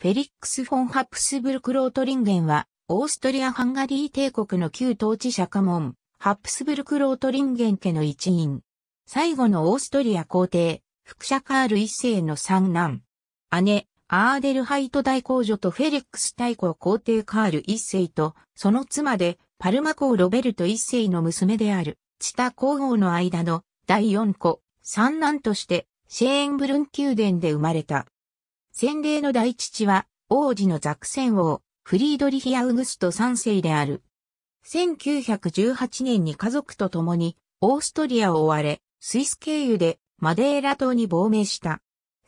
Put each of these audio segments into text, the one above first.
フェリックス・フォン・ハプスブルク・ロートリンゲンは、オーストリア・ハンガリー帝国の旧統治者家門、ハプスブルク・ロートリンゲン家の一員。最後のオーストリア皇帝、副社カール一世の三男。姉、アーデルハイト大公女とフェリックス大公皇帝カール一世と、その妻で、パルマ公ロベルト一世の娘である、チタ皇后の間の第四子、三男として、シェーンブルン宮殿で生まれた。先例の大父は、王子のザクセン王、フリードリヒ・アウグスト3世である。1918年に家族と共に、オーストリアを追われ、スイス経由でマデーラ島に亡命した。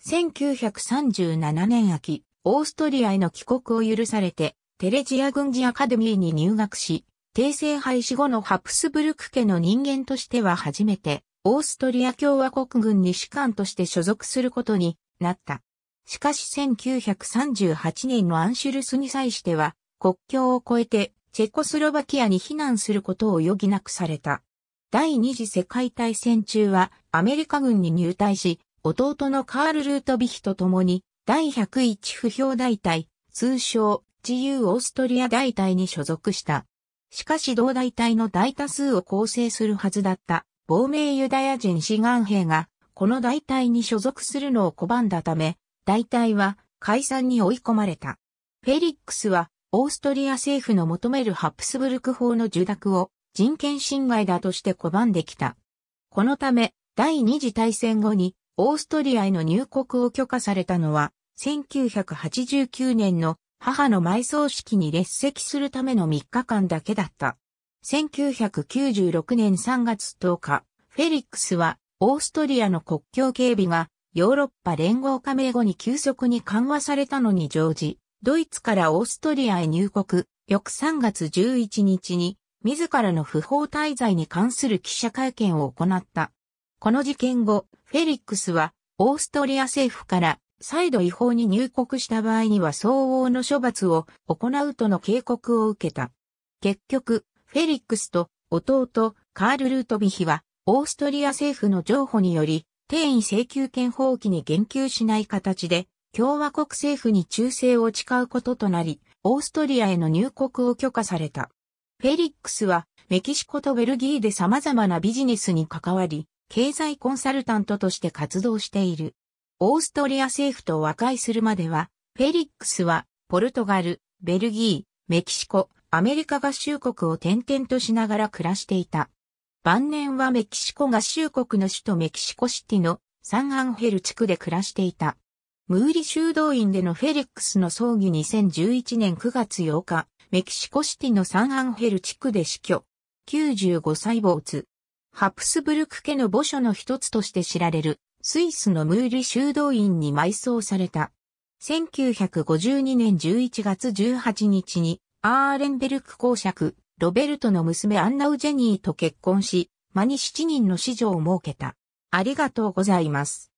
1937年秋、オーストリアへの帰国を許されて、テレジア軍事アカデミーに入学し、帝政廃止後のハプスブルク家の人間としては初めて、オーストリア共和国軍に士官として所属することになった。しかし1938年のアンシュルスに際しては、国境を越えてチェコスロバキアに避難することを余儀なくされた。第二次世界大戦中はアメリカ軍に入隊し、弟のカール・ルートビヒと共に第101不評大隊、通称自由オーストリア大隊に所属した。しかし同大隊の大多数を構成するはずだった亡命ユダヤ人志願兵がこの大隊に所属するのを拒んだため、大体は解散に追い込まれた。フェリックスはオーストリア政府の求めるハプスブルク法の受諾を人権侵害だとして拒んできた。このため第二次大戦後にオーストリアへの入国を許可されたのは1989年の母の埋葬式に列席するための3日間だけだった。1996年3月10日、フェリックスはオーストリアの国境警備がヨーロッパ連合加盟後に急速に緩和されたのに乗じ、ドイツからオーストリアへ入国、翌3月11日に、自らの不法滞在に関する記者会見を行った。この事件後、フェリックスは、オーストリア政府から、再度違法に入国した場合には相応の処罰を行うとの警告を受けた。結局、フェリックスと弟、カール・ルートビヒは、オーストリア政府の譲歩により、定位請求権放棄に言及しない形で、共和国政府に忠誠を誓うこととなり、オーストリアへの入国を許可された。フェリックスは、メキシコとベルギーで様々なビジネスに関わり、経済コンサルタントとして活動している。オーストリア政府と和解するまでは、フェリックスは、ポルトガル、ベルギー、メキシコ、アメリカ合衆国を転々としながら暮らしていた。晩年はメキシコ合衆国の首都メキシコシティのサンアンヘル地区で暮らしていた。ムーリ修道院でのフェリックスの葬儀2011年9月8日、メキシコシティのサンアンヘル地区で死去。95歳没。ハプスブルク家の墓所の一つとして知られる、スイスのムーリ修道院に埋葬された。1952年11月18日に、アーレンベルク公爵、ロベルトの娘アンナ・ウジェニーと結婚し、間に7人の子女を設けた。ありがとうございます。